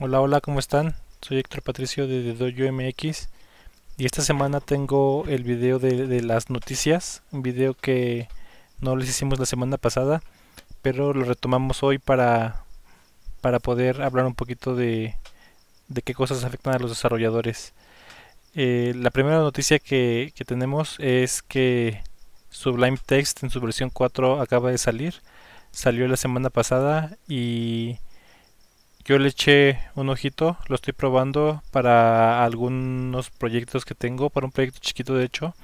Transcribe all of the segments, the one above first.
Hola, hola, ¿cómo están? Soy Héctor Patricio de Dojo MX y esta semana tengo el video de, las noticias, un video que no les hicimos la semana pasada, pero lo retomamos hoy para, para poder hablar un poquito de, de qué cosas afectan a los desarrolladores. Eh, la primera noticia que, que tenemos es que Sublime Text en su versión 4 acaba de salir, salió la semana pasada y yo le eché un ojito, lo estoy probando para algunos proyectos que tengo, para un proyecto chiquito de hecho.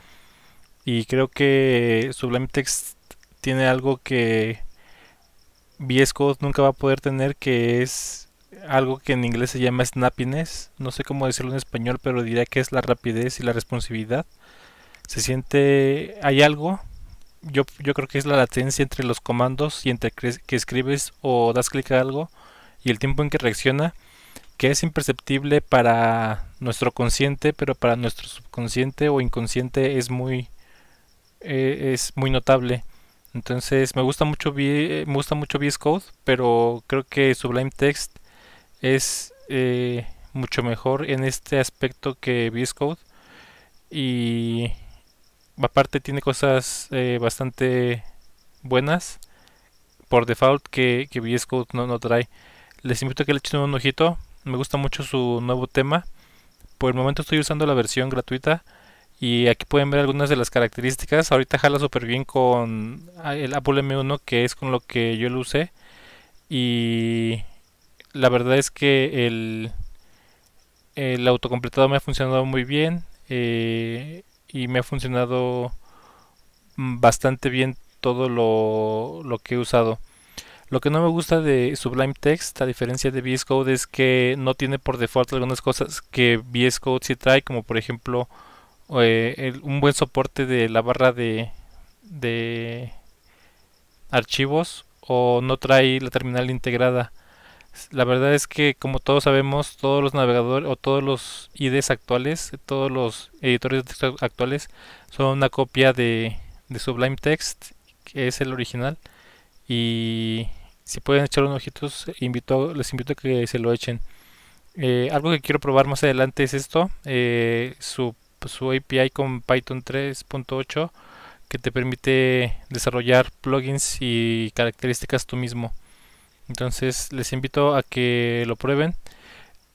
Y creo que Sublime Text tiene algo que VS Code nunca va a poder tener, que es algo que en inglés se llama snappiness. No sé cómo decirlo en español, pero diría que es la rapidez y la responsividad. Se siente, hay algo, yo, yo creo que es la latencia entre los comandos y entre que escribes o das clic a algo y el tiempo en que reacciona, que es imperceptible para nuestro consciente, pero para nuestro subconsciente o inconsciente es muy, eh, es muy notable. Entonces me gusta mucho eh, me gusta mucho VS Code, pero creo que Sublime Text es eh, mucho mejor en este aspecto que VS Code y aparte tiene cosas bastante buenas por default que, que VS Code no, no trae. Les invito a que le echen un ojito. Me gusta mucho su nuevo tema. Por el momento estoy usando la versión gratuita. Y aquí pueden ver algunas de las características. Ahorita jala súper bien con ah, el Apple M1, que es con lo que yo lo usé. Y la verdad es que el, el autocompletado me ha funcionado muy bien. Eh, y me ha funcionado mm, bastante bien todo lo que he usado. Lo que no me gusta de Sublime Text, a diferencia de VS Code, es que no tiene por default algunas cosas que VS Code sí trae, como por ejemplo eh, un buen soporte de la barra de, de archivos o no trae la terminal integrada. La verdad es que como todos sabemos, todos los navegadores o todos los IDs actuales, todos los editores de texto actuales son una copia de Sublime Text, que es el original. Y si pueden echar unos ojitos, les invito a que se lo echen. Eh, algo que quiero probar más adelante es esto, eh, su, su API con Python 3.8 que te permite desarrollar plugins y características tú mismo. Entonces les invito a que lo prueben.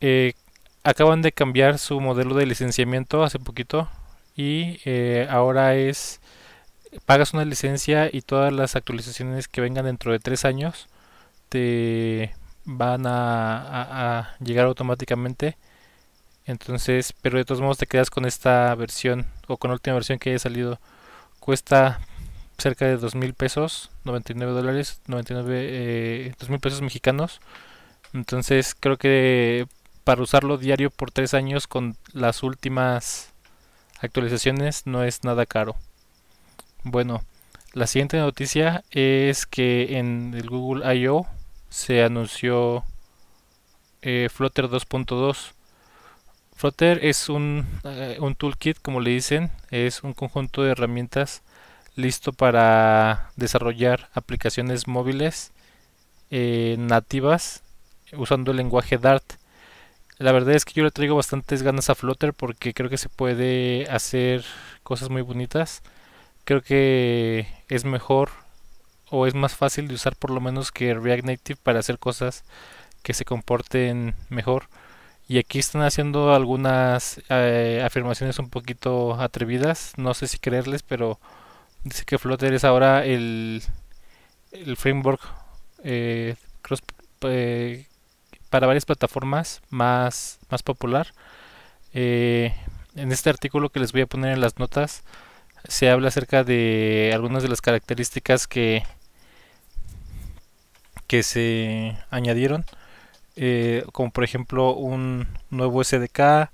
Eh, acaban de cambiar su modelo de licenciamiento hace poquito y ahora es pagas una licencia y todas las actualizaciones que vengan dentro de tres años te van a, llegar automáticamente. Entonces, pero de todos modos te quedas con esta versión o con la última versión que haya salido. Cuesta cerca de dos mil pesos, 99 dólares, 99, eh, dos mil pesos mexicanos. Entonces creo que para usarlo diario por tres años con las últimas actualizaciones no es nada caro. Bueno, la siguiente noticia es que en el Google I.O. se anunció eh, Flutter 2.2. Flutter es eh, un, toolkit, como le dicen, es un conjunto de herramientas listo para desarrollar aplicaciones móviles eh, nativas usando el lenguaje Dart. La verdad es que yo le traigo bastantes ganas a Flutter porque creo que se puede hacer cosas muy bonitas creo que es mejor o es más fácil de usar por lo menos que React Native para hacer cosas que se comporten mejor. Y aquí están haciendo algunas eh, afirmaciones un poquito atrevidas, no sé si creerles, pero dice que Flutter es ahora el, framework eh, eh, para varias plataformas más, más popular. en este artículo que les voy a poner en las notas, se habla acerca de algunas de las características que, que se añadieron, eh, como por ejemplo un nuevo SDK,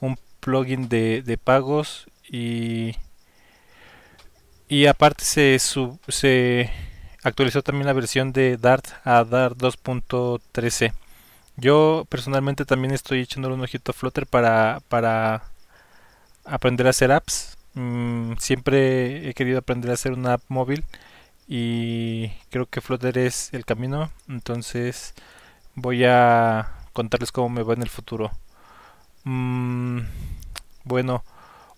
un plugin de, pagos y, y aparte se, se actualizó también la versión de Dart a Dart 2.13. Yo personalmente también estoy echando un ojito a Flutter para, para aprender a hacer apps Mm, siempre he querido aprender a hacer una app móvil y creo que Flutter es el camino. Entonces voy a contarles cómo me va en el futuro. Mm, bueno,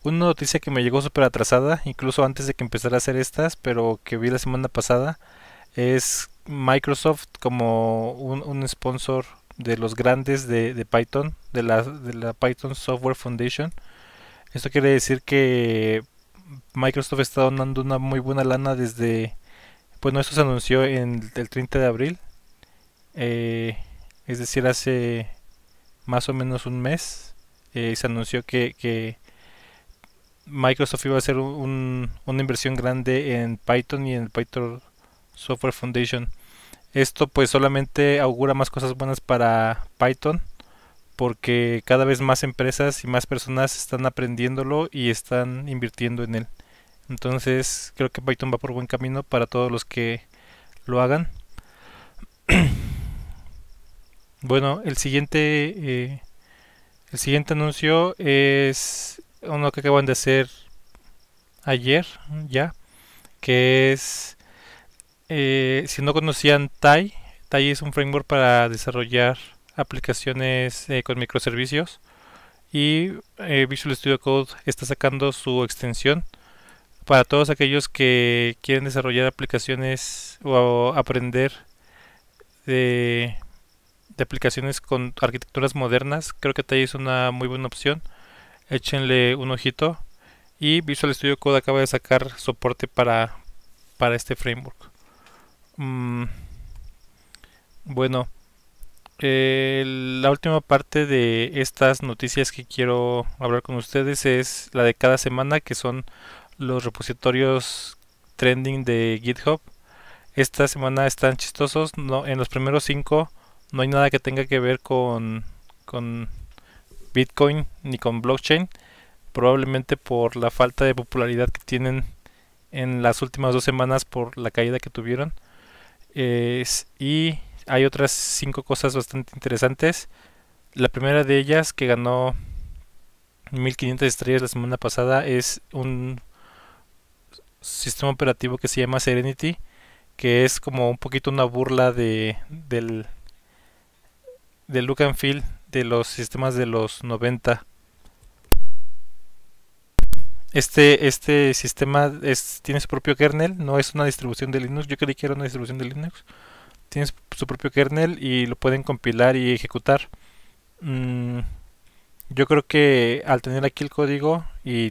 una noticia que me llegó súper atrasada, incluso antes de que empezara a hacer estas, pero que vi la semana pasada, es Microsoft como un, sponsor de los grandes de, Python, de la Python Software Foundation. Esto quiere decir que Microsoft está donando una muy buena lana desde. Bueno, pues, esto se anunció en el 30 de abril. Eh, es decir, hace más o menos un mes. Eh, se anunció que, Microsoft iba a hacer una inversión grande en Python y en el Python Software Foundation. Esto pues solamente augura más cosas buenas para Python porque cada vez más empresas y más personas están aprendiéndolo y están invirtiendo en él. Entonces creo que Python va por buen camino para todos los que lo hagan. bueno, el siguiente, eh, el siguiente anuncio es uno que acaban de hacer ayer ya, que es, eh, si no conocían TAI, TAI es un framework para desarrollar aplicaciones eh, con microservicios y eh, Visual Studio Code está sacando su extensión para todos aquellos que quieren desarrollar aplicaciones o aprender de, aplicaciones con arquitecturas modernas. Creo que ahí es una muy buena opción. Échenle un ojito. Y Visual Studio Code acaba de sacar soporte para, este framework. Mm, bueno eh, la última parte de estas noticias que quiero hablar con ustedes es la de cada semana, que son los repositorios trending de GitHub. Esta semana están chistosos, no, en los primeros cinco no hay nada que tenga que ver con, Bitcoin ni con blockchain, probablemente por la falta de popularidad que tienen en las últimas dos semanas por la caída que tuvieron. y hay otras cinco cosas bastante interesantes. La primera de ellas que ganó 1500 estrellas la semana pasada es un sistema operativo que se llama Serenity, que es como un poquito una burla de del look and feel de los sistemas de los 90. Este, este sistema es, tiene su propio kernel, no es una distribución de Linux. Yo creí que era una distribución de Linux tiene su propio kernel y lo pueden compilar y ejecutar. Mm, yo creo que al tener aquí el código y,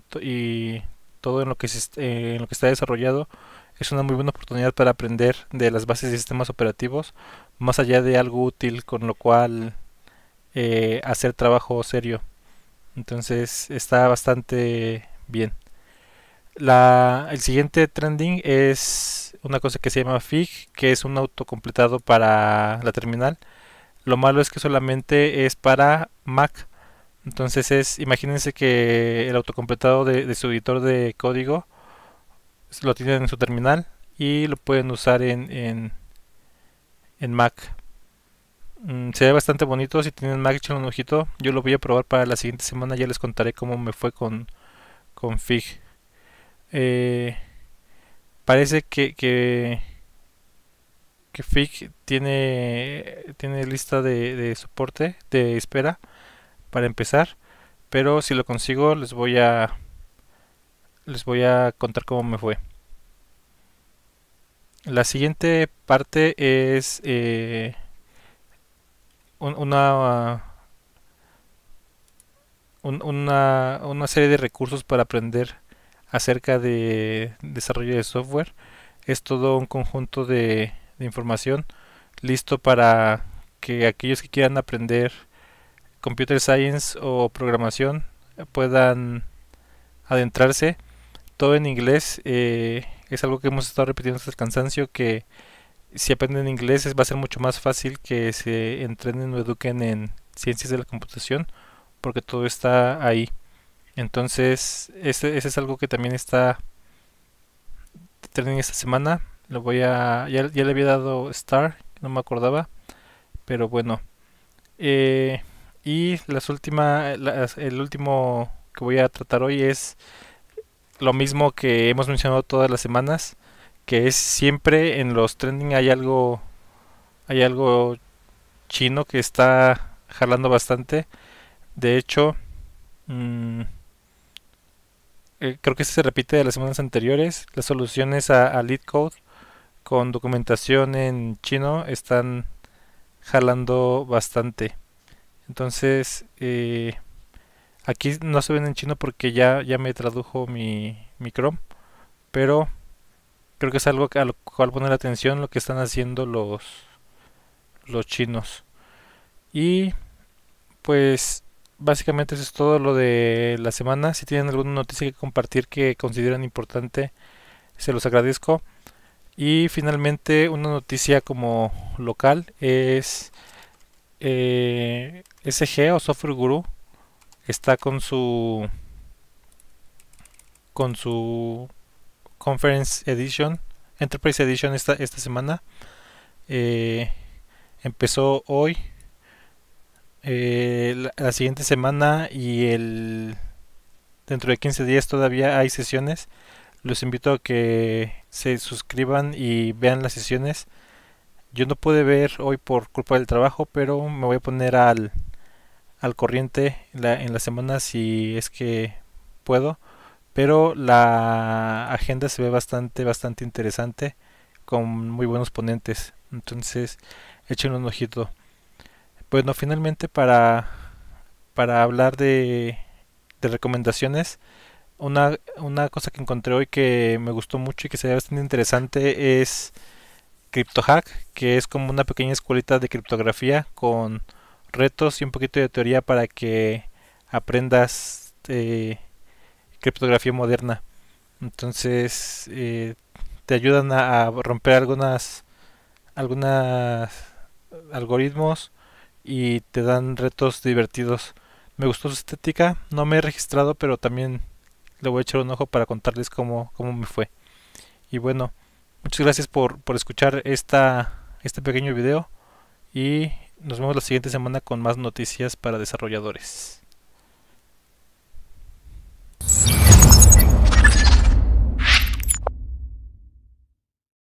todo en lo, que eh, lo que está desarrollado es una muy buena oportunidad para aprender de las bases de sistemas operativos más allá de algo útil con lo cual eh, hacer trabajo serio. Entonces está bastante bien el siguiente trending es una cosa que se llama FIG, que es un autocompletado para la terminal. Lo malo es que solamente es para Mac. Entonces es, imagínense que el autocompletado de, de su editor de código lo tienen en su terminal y lo pueden usar en, en, en Mac. Mm, se ve bastante bonito, si tienen Mac echen un ojito. Yo lo voy a probar para la siguiente semana, ya les contaré cómo me fue con FIG eh, parece que, que, que tiene, tiene lista de, soporte, de espera, para empezar. Pero si lo consigo, les voy a, les voy a contar cómo me fue. La siguiente parte es eh, una, una, una serie de recursos para aprender acerca de desarrollo de software. Es todo un conjunto de, información listo para que aquellos que quieran aprender computer science o programación puedan adentrarse. Todo en inglés eh, es algo que hemos estado repitiendo hasta el cansancio que si aprenden inglés va a ser mucho más fácil que se entrenen o eduquen en ciencias de la computación porque todo está ahí. Entonces, ese, es algo que también está trending esta semana. Lo voy a. Ya, ya, le había dado Star, no me acordaba. Pero bueno. Eh, y las última el último que voy a tratar hoy es lo mismo que hemos mencionado todas las semanas. Que es siempre en los trending hay algo. Hay algo chino que está jalando bastante. De hecho. Mmm, eh, creo que este se repite de las semanas anteriores. Las soluciones a, a lead code con documentación en chino están jalando bastante. Entonces, eh, aquí no se ven en chino porque ya, ya me tradujo mi, mi Chrome, pero creo que es algo a lo cual poner atención lo que están haciendo los, los chinos. Y pues básicamente eso es todo lo de la semana. Si tienen alguna noticia que compartir que consideran importante, se los agradezco. Y finalmente una noticia como local es eh, SG o Software Guru está con su con su Conference Edition, Enterprise Edition esta, esta semana. Eh, empezó hoy eh, la, siguiente semana y el dentro de 15 días todavía hay sesiones. Los invito a que se suscriban y vean las sesiones. Yo no pude ver hoy por culpa del trabajo, pero me voy a poner al, al corriente en la semana si es que puedo. Pero la agenda se ve bastante, bastante interesante con muy buenos ponentes. Entonces, echen un ojito. Bueno, finalmente para, hablar de, de recomendaciones, una, cosa que encontré hoy que me gustó mucho y que se ve bastante interesante es CryptoHack, que es como una pequeña escuelita de criptografía con retos y un poquito de teoría para que aprendas eh, criptografía moderna. Entonces eh, te ayudan a, romper algunas algunas algoritmos y te dan retos divertidos. Me gustó su estética, no me he registrado, pero también le voy a echar un ojo para contarles cómo, me fue. Y bueno, muchas gracias por, escuchar esta, este pequeño video y nos vemos la siguiente semana con más noticias para desarrolladores.